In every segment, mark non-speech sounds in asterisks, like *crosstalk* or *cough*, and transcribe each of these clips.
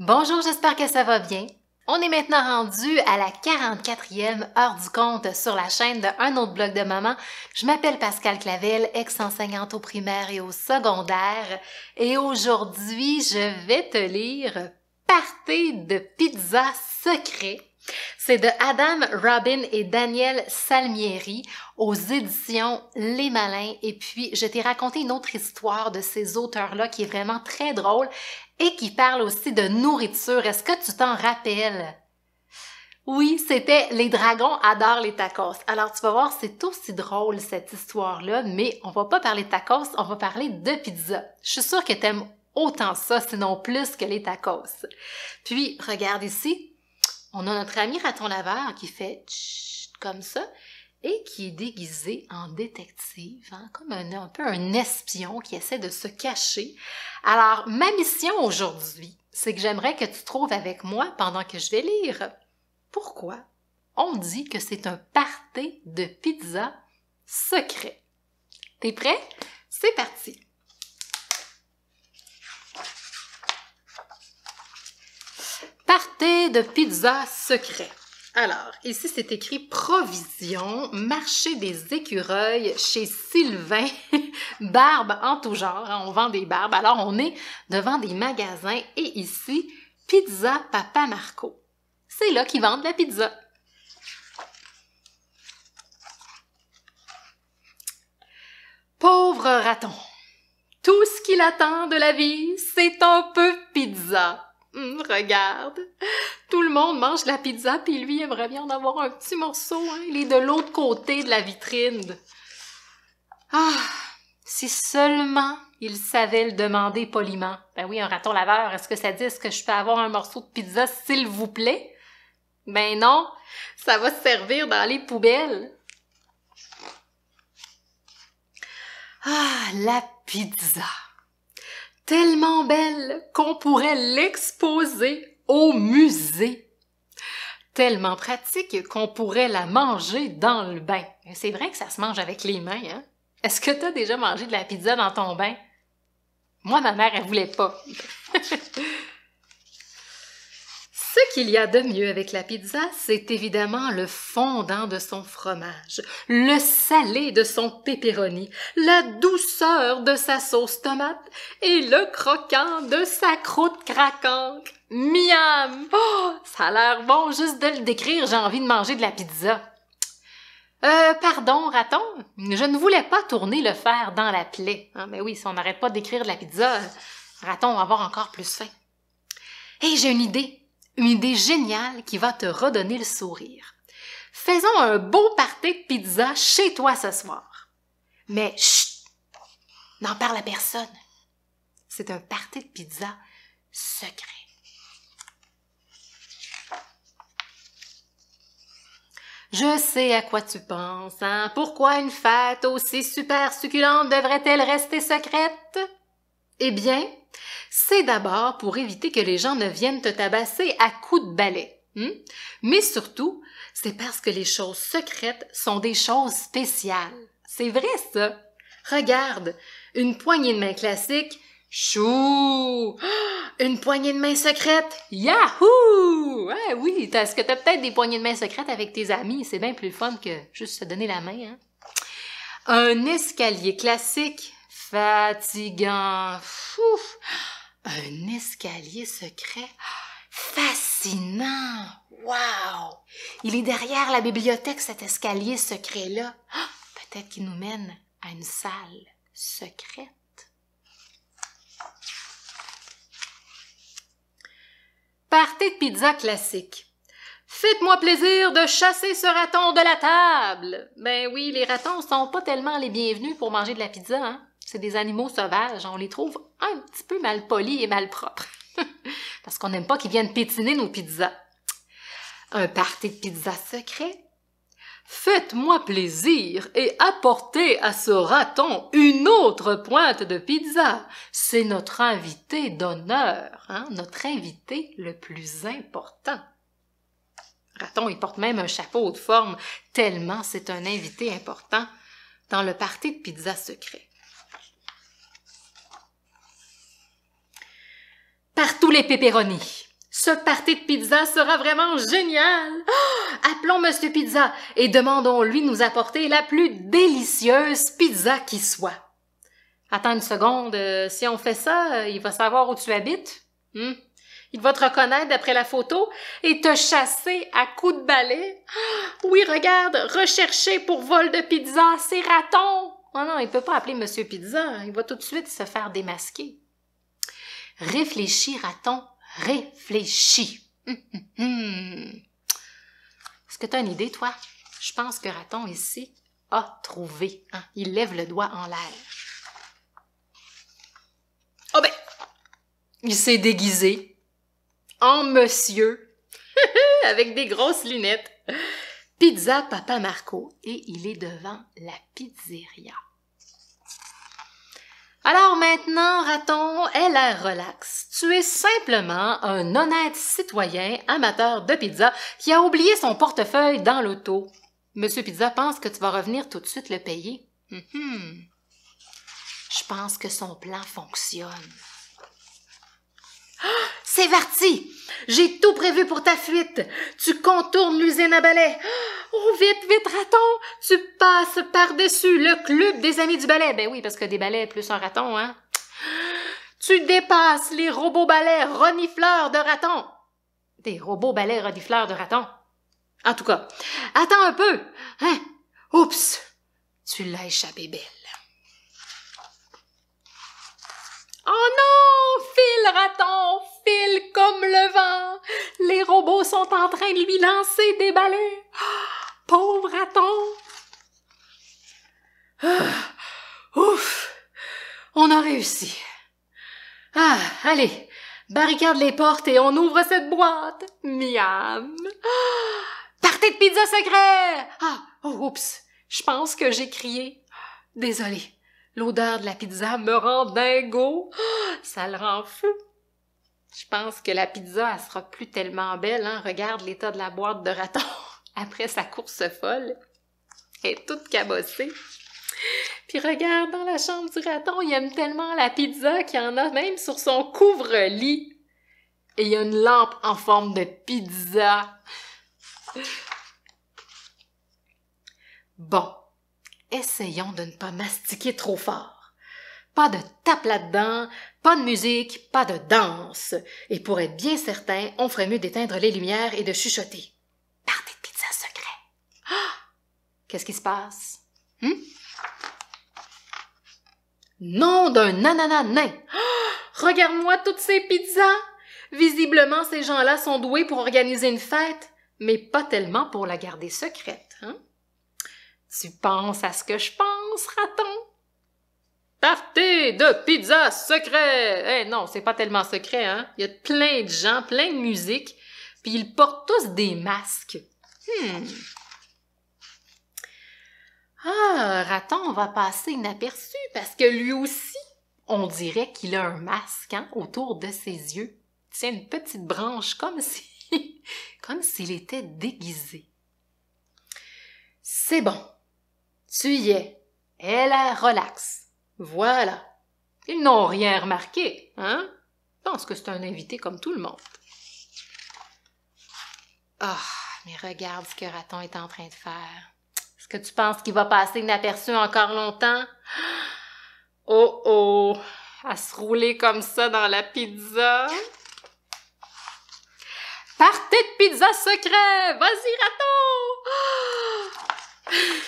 Bonjour, j'espère que ça va bien. On est maintenant rendu à la 44e heure du compte sur la chaîne d'un autre blog de maman. Je m'appelle Pascal Clavel, ex-enseignante au primaire et au secondaire, et aujourd'hui, je vais te lire Partez de pizza secret c'est de Adam Robin et Daniel Salmieri aux éditions Les Malins. Et puis, je t'ai raconté une autre histoire de ces auteurs-là qui est vraiment très drôle et qui parle aussi de nourriture. Est-ce que tu t'en rappelles? Oui, c'était Les dragons adorent les tacos. Alors tu vas voir, c'est aussi drôle cette histoire-là, mais on va pas parler de tacos, on va parler de pizza. Je suis sûre que aimes autant ça, sinon plus que les tacos. Puis, regarde ici, on a notre ami raton laveur qui fait comme ça et qui est déguisé en détective, hein, comme un, peu un espion qui essaie de se cacher. Alors, ma mission aujourd'hui, c'est que j'aimerais que tu trouves avec moi pendant que je vais lire. Pourquoi on dit que c'est un parté de pizza secret? T'es prêt? C'est parti! « Partez de pizza secret. Alors, ici, c'est écrit Provision, marché des écureuils chez Sylvain, *laughs* barbe en tout genre. Hein, on vend des barbes. Alors, on est devant des magasins et ici, Pizza Papa Marco. C'est là qu'ils vendent la pizza. Pauvre raton, tout ce qu'il attend de la vie, c'est un peu pizza. Hum, regarde, tout le monde mange la pizza, puis lui, aimerait bien en avoir un petit morceau. Hein? Il est de l'autre côté de la vitrine. Ah, si seulement il savait le demander poliment. Ben oui, un raton laveur, est-ce que ça dit ce que je peux avoir un morceau de pizza, s'il vous plaît? Ben non, ça va se servir dans les poubelles. Ah, la pizza tellement belle qu'on pourrait l'exposer au musée. Tellement pratique qu'on pourrait la manger dans le bain. C'est vrai que ça se mange avec les mains, hein? Est-ce que t'as déjà mangé de la pizza dans ton bain? Moi, ma mère, elle voulait pas. *laughs* Ce qu'il y a de mieux avec la pizza, c'est évidemment le fondant de son fromage, le salé de son pepperoni, la douceur de sa sauce tomate et le croquant de sa croûte craquante. Miam! Oh, ça a l'air bon juste de le décrire, j'ai envie de manger de la pizza. Euh, pardon, raton, je ne voulais pas tourner le fer dans la plaie. Ah, mais oui, si on n'arrête pas d'écrire de la pizza, raton va avoir encore plus faim. Hé, j'ai une idée une idée géniale qui va te redonner le sourire. Faisons un beau party de pizza chez toi ce soir. Mais chut, n'en parle à personne. C'est un party de pizza secret. Je sais à quoi tu penses, hein? Pourquoi une fête aussi super succulente devrait-elle rester secrète? Eh bien, c'est d'abord pour éviter que les gens ne viennent te tabasser à coups de balai. Hmm? Mais surtout, c'est parce que les choses secrètes sont des choses spéciales. C'est vrai ça. Regarde, une poignée de main classique, chou! *gasps* Une poignée de main secrète, yahoo! Ah oui, ce que t'as peut-être des poignées de main secrètes avec tes amis, c'est bien plus fun que juste se donner la main. Hein? Un escalier classique, fatigant. fou! un escalier secret fascinant. Waouh Il est derrière la bibliothèque, cet escalier secret-là. Ah! Peut-être qu'il nous mène à une salle secrète. Partez de pizza classique. Faites-moi plaisir de chasser ce raton de la table. Ben oui, les ratons sont pas tellement les bienvenus pour manger de la pizza, hein? c'est des animaux sauvages, on les trouve un petit peu mal polis et mal *laughs* Parce qu'on n'aime pas qu'ils viennent pétiner nos pizzas. Un party de pizza secret? Faites-moi plaisir et apportez à ce raton une autre pointe de pizza. C'est notre invité d'honneur, hein, notre invité le plus important. Raton, il porte même un chapeau de forme, tellement c'est un invité important dans le party de pizza secret. par tous les pépéronis. Ce party de pizza sera vraiment génial! *gasps* appelons Monsieur Pizza et demandons-lui nous apporter la plus délicieuse pizza qui soit. Attends une seconde, euh, si on fait ça, euh, il va savoir où tu habites. Hmm? Il va te reconnaître d'après la photo et te chasser à coups de balai. *gasps* oui, regarde, Rechercher pour vol de pizza, c'est raton! oh non, il peut pas appeler Monsieur Pizza, hein. il va tout de suite se faire démasquer. Réfléchir à ton réfléchi. Est-ce que tu as une idée, toi? Je pense que Raton ici a trouvé. Hein. Il lève le doigt en l'air. Oh ben! Il s'est déguisé en monsieur *laughs* avec des grosses lunettes. Pizza Papa Marco et il est devant la pizzeria. Alors maintenant, raton elle a Relax, tu es simplement un honnête citoyen amateur de pizza qui a oublié son portefeuille dans l'auto. Monsieur Pizza pense que tu vas revenir tout de suite le payer. Mhm. Je pense que son plan fonctionne. Ah, c'est parti! J'ai tout prévu pour ta fuite. Tu contournes l'usine à balai. Ah, Oh, vite, vite, raton! Tu passes par-dessus le club des amis du ballet. Ben oui, parce que des ballets plus un raton, hein. Tu dépasses les robots balais renifleurs de raton. Des robots balais renifleurs de raton. En tout cas, attends un peu. Hein? Oups! Tu l'as échappé belle. Oh non! File, raton! File comme le vent! Les robots sont en train de lui lancer des balles. pauvre raton! Ah, ouf! On a réussi! Ah, allez! Barricade les portes et on ouvre cette boîte! Miam! Partie de pizza secret! Ah, oh, oups! Je pense que j'ai crié. Désolée. L'odeur de la pizza me rend dingo. Oh, ça le rend fou. Je pense que la pizza, elle sera plus tellement belle, hein? Regarde l'état de la boîte de raton *laughs* après sa course folle. Elle est toute cabossée. Puis regarde dans la chambre du raton, il aime tellement la pizza qu'il en a même sur son couvre-lit. Et il y a une lampe en forme de pizza. Bon, essayons de ne pas mastiquer trop fort. Pas de tape là-dedans, pas de musique, pas de danse. Et pour être bien certain, on ferait mieux d'éteindre les lumières et de chuchoter. Partez de pizza secret. Ah! Qu'est-ce qui se passe? Hmm? Nom d'un ananas ah! Regarde-moi toutes ces pizzas! Visiblement, ces gens-là sont doués pour organiser une fête, mais pas tellement pour la garder secrète. Hein? Tu penses à ce que je pense, raton? Partez de pizza secret! Eh non, c'est pas tellement secret, hein? Il y a plein de gens, plein de musique, puis ils portent tous des masques. Hmm. Ah, raton va passer inaperçu parce que lui aussi, on dirait qu'il a un masque hein, autour de ses yeux. tient une petite branche comme si, *laughs* comme s'il était déguisé. C'est bon, tu y es. Elle est relaxe. Voilà. Ils n'ont rien remarqué, hein? Je pense que c'est un invité comme tout le monde. Ah, oh, mais regarde ce que Raton est en train de faire. Est-ce que tu penses qu'il va passer inaperçu encore longtemps? *gasps* Oh oh! À se rouler comme ça dans la pizza. Partez de pizza secret! Vas-y, Raton! *gasps* Ah!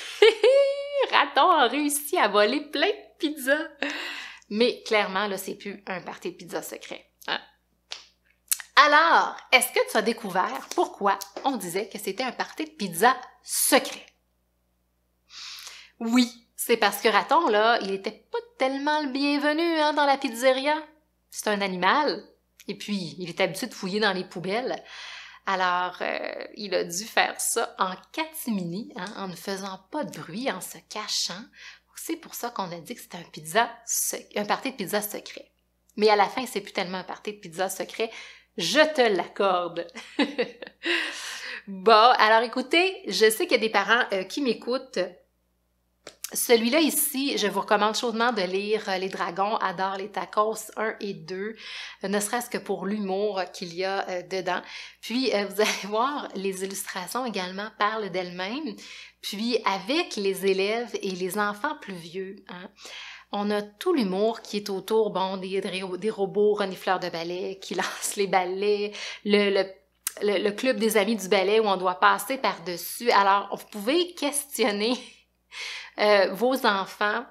a réussi à voler plein de pizzas. Mais clairement, là, c'est plus un party de pizza secret. Hein. Alors, est-ce que tu as découvert pourquoi on disait que c'était un party de pizza secret? Oui, c'est parce que Raton, là, il était pas tellement le bienvenu hein, dans la pizzeria. C'est un animal. Et puis, il est habitué de fouiller dans les poubelles. Alors, euh, il a dû faire ça en catimini, hein, en ne faisant pas de bruit, en se cachant. C'est pour ça qu'on a dit que c'était un pizza, un party de pizza secret. Mais à la fin, c'est plus tellement un party de pizza secret. Je te l'accorde. *laughs* bon, alors écoutez, je sais qu'il y a des parents euh, qui m'écoutent celui-là ici, je vous recommande chaudement de lire euh, Les Dragons adorent les tacos 1 et 2, euh, ne serait-ce que pour l'humour qu'il y a euh, dedans. Puis vous allez *laughs* voir, les illustrations également parlent d'elles-mêmes. Puis avec les élèves et les enfants plus vieux, hein, on a tout l'humour qui est autour, bon, des, des robots renifleurs de ballet qui *laughs* lancent les ballets, le le, club des amis du ballet où on doit passer par-dessus. Alors, vous pouvez questionner euh, vos enfants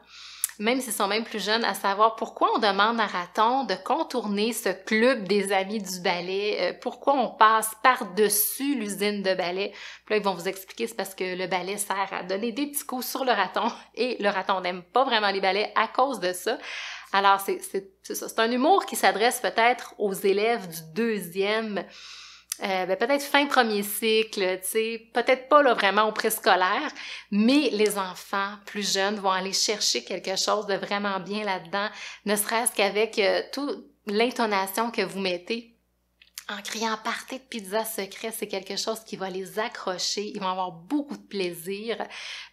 même s'ils sont même plus jeunes, à savoir pourquoi on demande à Raton de contourner ce club des amis du ballet, euh, pourquoi on passe par-dessus l'usine de ballet. Puis là, ils vont vous expliquer, c'est parce que le ballet sert à donner des petits coups sur le raton *laughs* et le raton n'aime pas vraiment les ballets à cause de ça. Alors, c'est ça. C'est un humour qui s'adresse peut-être aux élèves du deuxième euh, ben, peut-être fin premier cycle, peut-être pas là vraiment au préscolaire, mais les enfants plus jeunes vont aller chercher quelque chose de vraiment bien là-dedans, ne serait-ce qu'avec euh, toute l'intonation que vous mettez en criant partez de pizza secret, c'est quelque chose qui va les accrocher. Ils vont avoir beaucoup de plaisir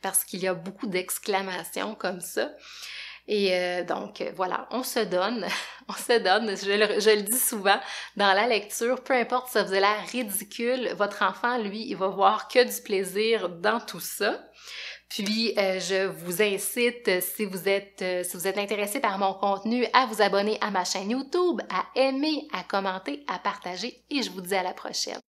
parce qu'il y a beaucoup d'exclamations comme ça. Et euh, donc, euh, voilà, on se donne, *laughs* on se donne, je le, dis souvent dans la lecture, peu importe si ça faisait l'air ridicule, votre enfant, lui, il va voir que du plaisir dans tout ça. Puis euh, je vous incite, si vous êtes si vous êtes intéressé par mon contenu, à vous abonner à ma chaîne YouTube, à aimer, à commenter, à partager et je vous dis à la prochaine.